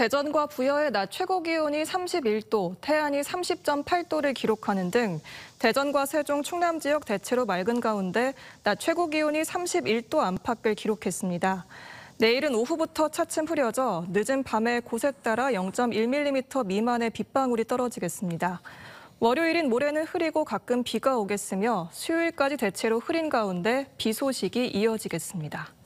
대전과 부여의 낮 최고 기온이 31도, 태안이 30.8도를 기록하는 등 대전과 세종, 충남 지역 대체로 맑은 가운데 낮 최고 기온이 31도 안팎을 기록했습니다. 내일은 오후부터 차츰 흐려져 늦은 밤에 곳에 따라 0.1mm 미만의 빗방울이 떨어지겠습니다. 월요일인 모레는 흐리고 가끔 비가 오겠으며 수요일까지 대체로 흐린 가운데 비 소식이 이어지겠습니다.